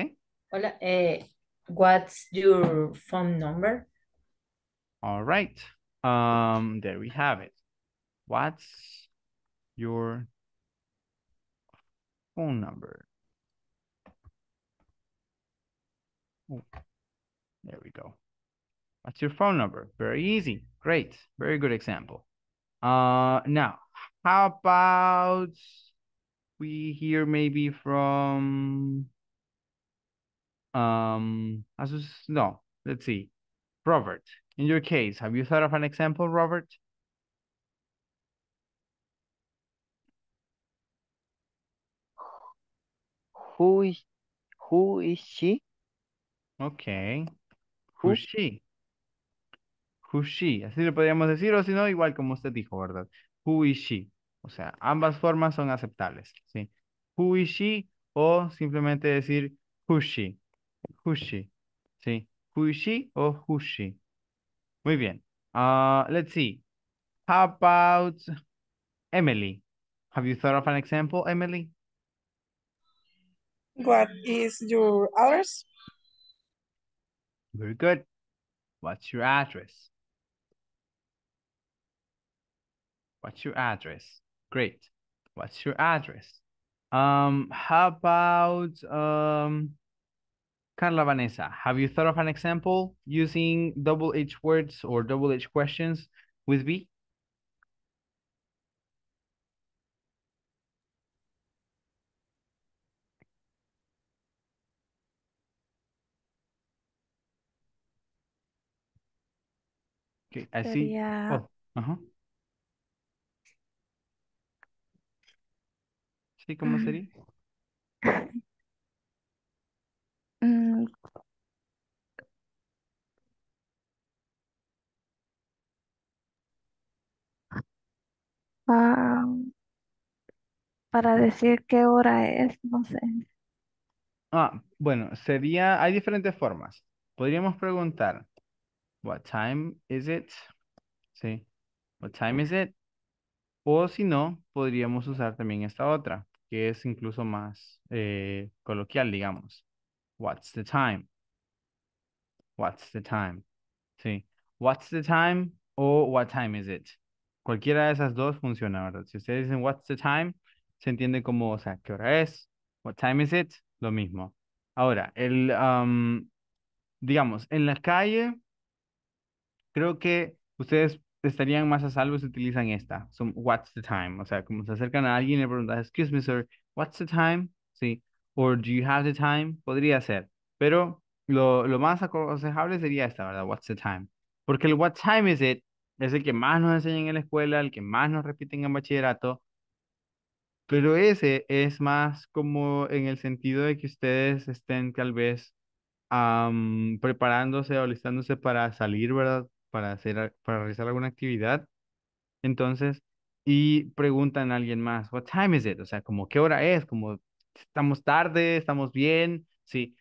S2: Hola, eh, what's your phone number?
S1: All right. Um, there we have it. What's your phone number? Oh, there we go. What's your phone number? Very easy. Great. Very good example. Uh, now, how about we hear maybe from um, Asus? no, let's see, Robert. in your case, have you thought of an example, Robert? Who is, who is she? Okay. Who? is she? Who's Así lo podríamos decir, o si no, igual como usted dijo, ¿verdad? Who is she? O sea, ambas formas son aceptables, ¿sí? Who is she? O simplemente decir who's she. Who's she? ¿Sí? Who is she o who's she? Muy bien. Uh, let's see. How about Emily? Have you thought of an example, Emily?
S2: What is your address?
S1: Very good. What's your address? What's your address? Great. What's your address? Um, how about um, Carla Vanessa, have you thought of an example using double H words or double H questions with B? Okay, I see. Yeah. Oh, uh-huh. ¿Cómo mm. sería? Mm,
S2: para decir qué hora es, no sé.
S1: Ah, bueno, sería, hay diferentes formas. Podríamos preguntar, what time is it? Sí, what time is it? O si no, podríamos usar también esta otra, que es incluso más eh, coloquial, digamos. What's the time? What's the time? Sí. What's the time o what time is it? Cualquiera de esas dos funciona, ¿verdad? Si ustedes dicen what's the time, se entiende como, o sea, ¿qué hora es? What time is it? Lo mismo. Ahora, el, digamos, en la calle, creo que ustedes estarían más a salvo si utilizan esta. Son what's the time? O sea, como se acercan a alguien y le preguntan, excuse me, sir, what's the time? Sí or do you have the time? Podría ser, pero lo, lo más aconsejable sería esta, ¿verdad? What's the time? Porque el what time is it es el que más nos enseñan en la escuela, el que más nos repiten en bachillerato, pero ese es más como en el sentido de que ustedes estén tal vez preparándose o listándose para salir, ¿verdad? Para, hacer, para realizar alguna actividad. Entonces, y preguntan a alguien más, what time is it? O sea, como, ¿qué hora es? Como, estamos tarde, estamos bien, sí.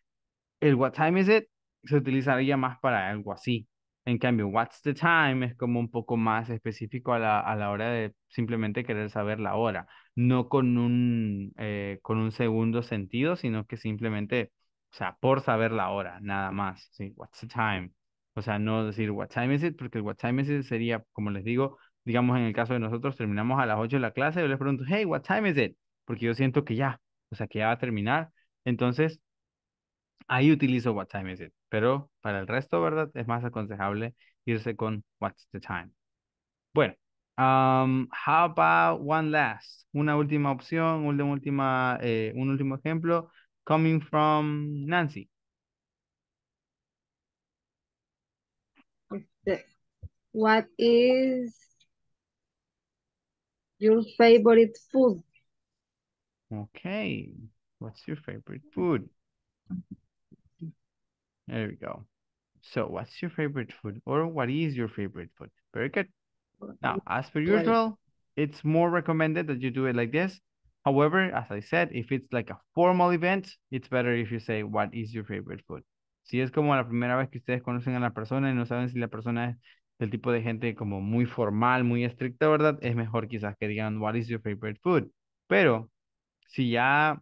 S1: El what time is it se utilizaría más para algo así. En cambio, what's the time es como un poco más específico a la, a la hora de simplemente querer saber la hora, no con un, eh, con un segundo sentido, sino que simplemente, o sea, por saber la hora, nada más, ¿sí? What's the time? O sea, no decir what time is it, porque el what time is it sería, como les digo, digamos en el caso de nosotros, terminamos a las 8 de la clase, yo les pregunto, hey, what time is it? Porque yo siento que ya, o sea, que ya va a terminar. Entonces, ahí utilizo what time is it, pero para el resto, ¿verdad? Es más aconsejable irse con what's the time. Bueno, um, how about one last, una última opción, última, eh, un último ejemplo, coming from Nancy.
S2: Este, what is your favorite food?
S1: Okay, what's your favorite food? There we go. So what's your favorite food or what is your favorite food? Very good. Now, as per usual, it's more recommended that you do it like this. However, as I said, if it's like a formal event, it's better if you say, what is your favorite food? Si es como la primera vez que ustedes conocen a la persona y no saben si la persona es del tipo de gente como muy formal, muy estricta, ¿verdad? Es mejor quizás que digan, what is your favorite food? Pero si ya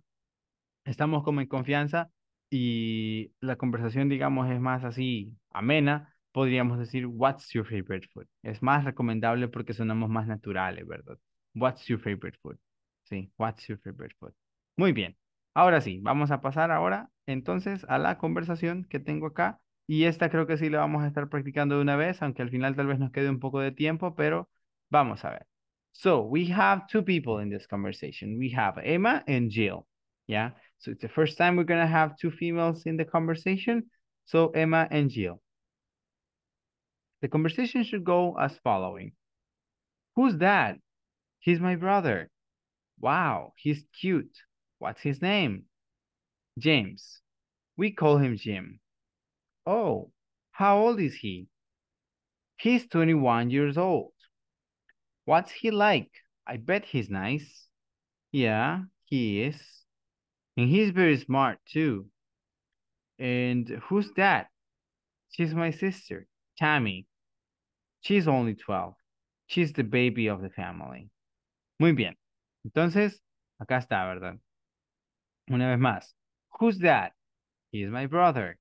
S1: estamos como en confianza y la conversación, digamos, es más así amena, podríamos decir, what's your favorite food? Es más recomendable porque sonamos más naturales, ¿verdad? What's your favorite food? Sí, what's your favorite food? Muy bien. Ahora sí, vamos a pasar ahora entonces a la conversación que tengo acá. Y esta creo que sí la vamos a estar practicando de una vez, aunque al final tal vez nos quede un poco de tiempo, pero vamos a ver. So we have two people in this conversation. We have Emma and Jill. Yeah. So it's the first time we're going to have two females in the conversation. So Emma and Jill. The conversation should go as following. Who's that? He's my brother. Wow, he's cute. What's his name? James. We call him Jim. Oh, how old is he? He's 21 years old. What's he like? I bet he's nice. Yeah, he is. And he's very smart too. And who's that? She's my sister, Tammy. She's only 12. She's the baby of the family. Muy bien. Entonces, acá está, ¿verdad? Una vez más. Who's that? He's my brother.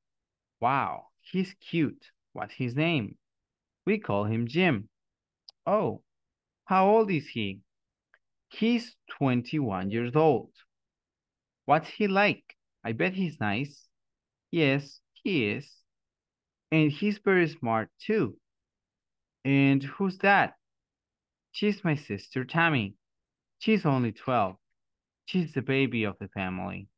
S1: Wow, he's cute. What's his name? We call him Jim. Oh, How old is he? He's 21 years old. What's he like? I bet he's nice. Yes, he is. And he's very smart too. And who's that? She's my sister, Tammy. She's only 12. She's the baby of the family.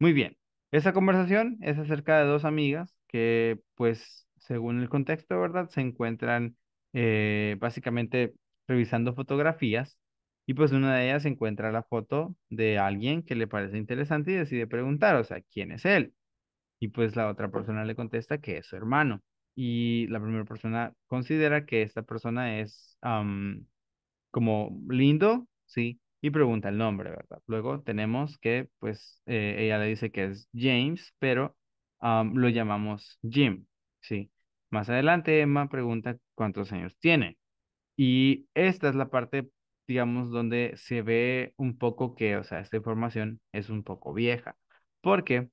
S1: Muy bien. Esa conversación es acerca de dos amigas que, pues, según el contexto, ¿verdad? Se encuentran eh, básicamente revisando fotografías y pues una de ellas encuentra la foto de alguien que le parece interesante y decide preguntar, o sea, ¿quién es él? Y pues la otra persona le contesta que es su hermano. Y la primera persona considera que esta persona es como lindo, ¿sí? Y pregunta el nombre, ¿verdad? Luego tenemos que, pues, eh, ella le dice que es James, pero lo llamamos Jim, ¿sí? Más adelante Emma pregunta cuántos años tiene y esta es la parte, digamos, donde se ve un poco que, o sea, esta información es un poco vieja, porque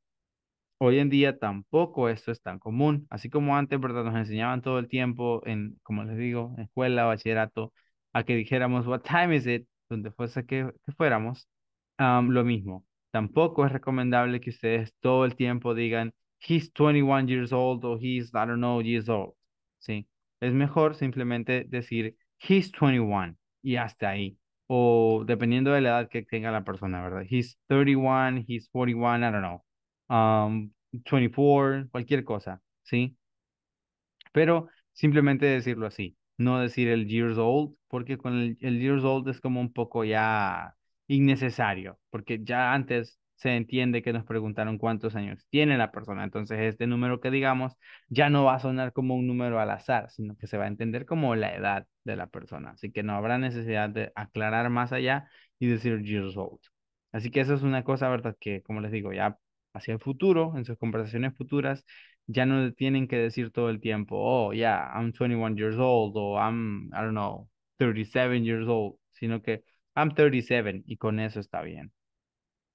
S1: hoy en día tampoco esto es tan común, así como antes, ¿verdad? Nos enseñaban todo el tiempo en, como les digo, en escuela, bachillerato, a que dijéramos, what time is it? Donde fuese que, que fuéramos, lo mismo. Tampoco es recomendable que ustedes todo el tiempo digan, he's 21 years old o he's, I don't know, years old. Sí, es mejor simplemente decir, he's 21 y hasta ahí. O dependiendo de la edad que tenga la persona, ¿verdad? He's 31, he's 41, I don't know. Um, 24, cualquier cosa, ¿sí? Pero simplemente decirlo así, no decir el years old, porque con el years old es como un poco ya innecesario, porque ya antes se entiende que nos preguntaron cuántos años tiene la persona. Entonces, este número que digamos ya no va a sonar como un número al azar, sino que se va a entender como la edad de la persona. Así que no habrá necesidad de aclarar más allá y decir years old. Así que eso es una cosa, ¿verdad? Que, como les digo, ya hacia el futuro, en sus conversaciones futuras, ya no tienen que decir todo el tiempo, oh, yeah, I'm 21 years old o I'm, I don't know, 37 years old, sino que I'm 37 y con eso está bien.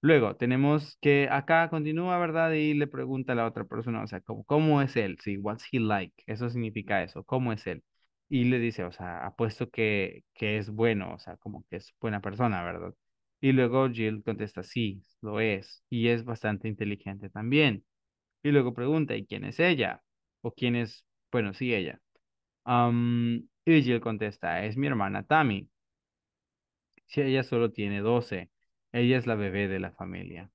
S1: Luego tenemos que acá continúa, ¿verdad? Y le pregunta a la otra persona, o sea, ¿cómo, es él? Sí, what's he like? Eso significa eso, ¿cómo es él? y le dice, o sea, apuesto que, que es bueno, o sea, como que es buena persona, ¿verdad? Y luego Jill contesta, sí, lo es, y es bastante inteligente también. Y luego pregunta, ¿y quién es ella? ¿O quién es, bueno, sí, ella? y Jill contesta, es mi hermana Tammy. Si ella solo tiene 12, ella es la bebé de la familia.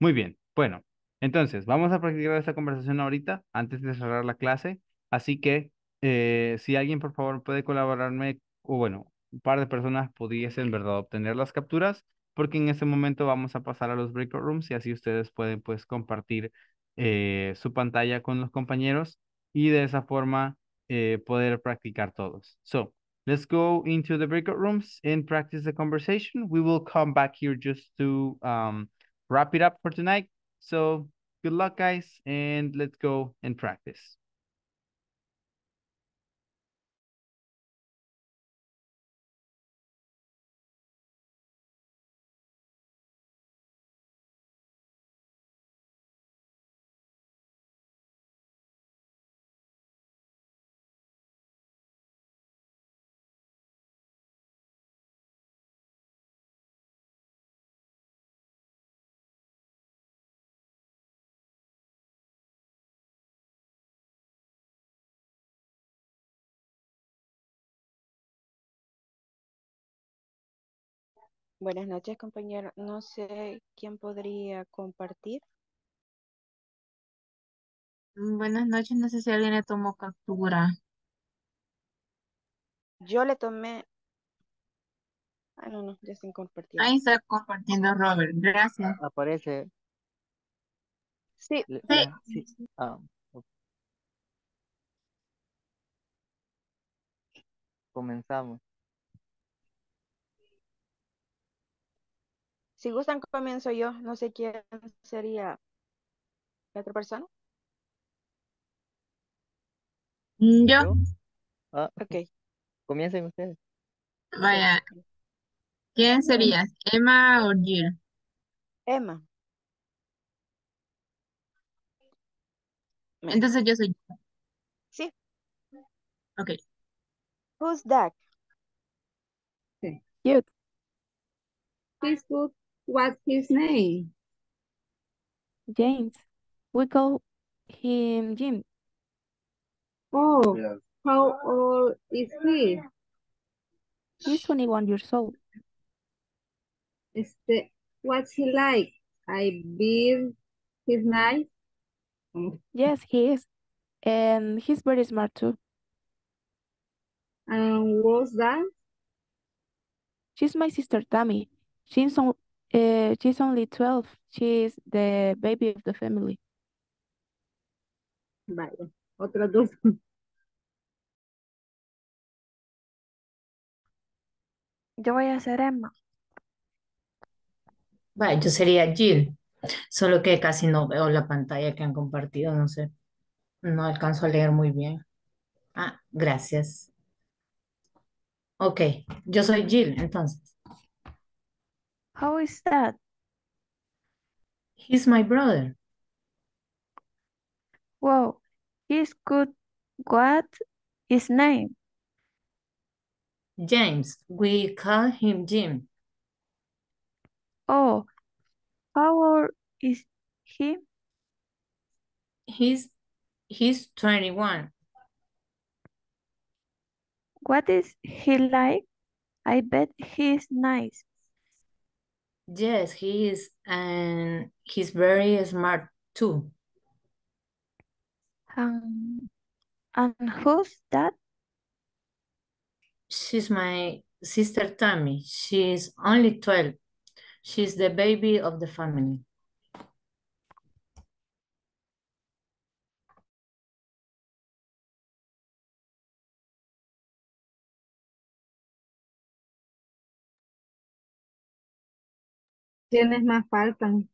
S1: Muy bien, bueno, entonces vamos a practicar esta conversación ahorita antes de cerrar la clase. Así que eh, si alguien, por favor, puede colaborarme, o bueno, un par de personas pudiesen, ¿verdad?, obtener las capturas, porque en ese momento vamos a pasar a los breakout rooms y así ustedes pueden, pues, compartir eh, su pantalla con los compañeros y de esa forma eh, poder practicar todos. So, let's go into the breakout rooms and practice the conversation. We will come back here just to um, wrap it up for tonight. So, good luck, guys, and let's go and practice.
S2: Buenas noches, compañero. No sé quién podría compartir. Mm, buenas noches, no sé si alguien le tomó captura. Yo le tomé... Ah, no, no, ya está compartiendo. Ahí está compartiendo Robert, gracias. Ah, aparece. Sí. sí. Ah,
S1: Comenzamos.
S2: Si gustan, comienzo yo. No sé quién sería la otra persona. Mm, yo. Ah, Ok. comiencen ustedes. Vaya, ¿quién sería? ¿Emma o Jill? Emma. Entonces yo soy. Sí. Ok. Who's that? Cute. Facebook What's his name? James. We call him Jim. Oh, yeah. how old is he? He's 21 years old. the what's he like? I believe he's nice. Yes, he is. And he's very smart too. And what's that? She's my sister Tammy. She's, so. Eh, she's only 12. She's the baby of the family. Vale, otra dos. <laughs> Yo voy a ser Emma. Vale, yo sería Jill. Solo que casi no veo la pantalla que han compartido, no sé. No alcanzo a leer muy bien. Ah, gracias. Ok, yo soy Jill, entonces. How is that? He's my brother. Wow, he's good. What his name? James. We call him Jim. Oh, how old is he? He's he's 21. What is he like? I bet he's nice. Yes, he is, and he's very smart too. Um, and who's that? She's my sister Tammy. She's only 12. She's the baby of the family. ¿Quiénes más faltan?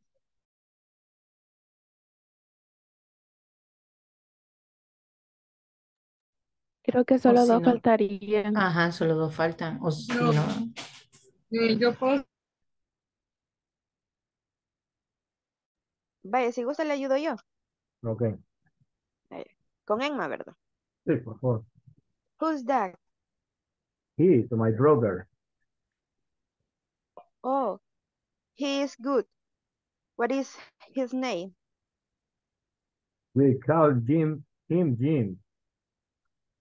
S2: Creo que solo dos faltarían. Ajá, solo dos faltan. O si no. yo puedo. Vaya, si gusta le ayudo yo. Ok. Eh, con Emma, ¿verdad? Sí, por favor. Who's that?
S1: He is my brother.
S2: Oh, He is good. What is his name?
S1: We call Jim him Jim.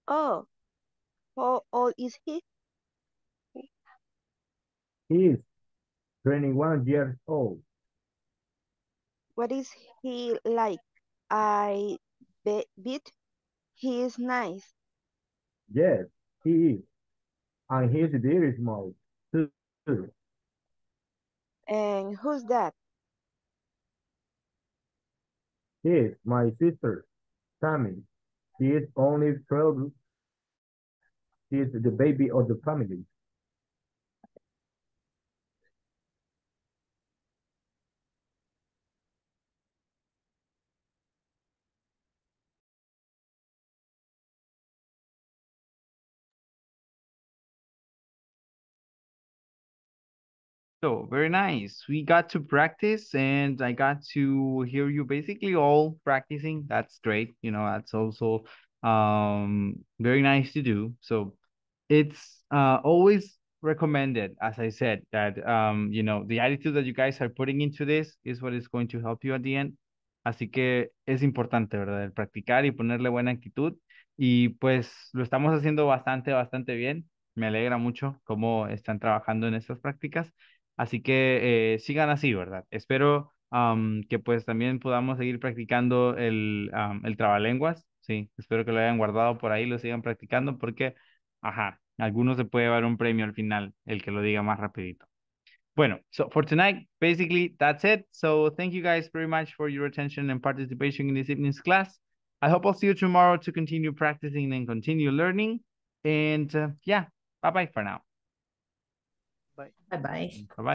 S2: Oh, how old is he?
S1: He is 21 years old.
S2: What is he like? I bet he is nice. Yes, he is. And
S1: he is very small, too.
S2: And who's that?
S1: It's my sister, Tammy. She is only 12. She is the baby of the family. So very nice. We got to practice and I got to hear you basically all practicing. That's great. You know, that's also um very nice to do. So it's uh always recommended, as I said, that um, you know, the attitude that you guys are putting into this is what is going to help you at the end. Así que es importante, ¿verdad? El practicar y ponerle buena actitud. Y pues lo estamos haciendo bastante, bastante bien. Me alegra mucho cómo están trabajando en estas prácticas. Así que eh, sigan así, ¿verdad? Espero que pues también podamos seguir practicando el, um, el trabalenguas, sí, espero que lo hayan guardado por ahí, lo sigan practicando porque, ajá, algunos se puede llevar un premio al final, el que lo diga más rapidito. Bueno, so for tonight, basically that's it. So thank you guys very much for your attention and participation in this evening's class. I hope I'll see you tomorrow to continue practicing and continue learning. And uh, yeah, bye-bye for now.
S2: Bye-bye.
S1: Bye-bye.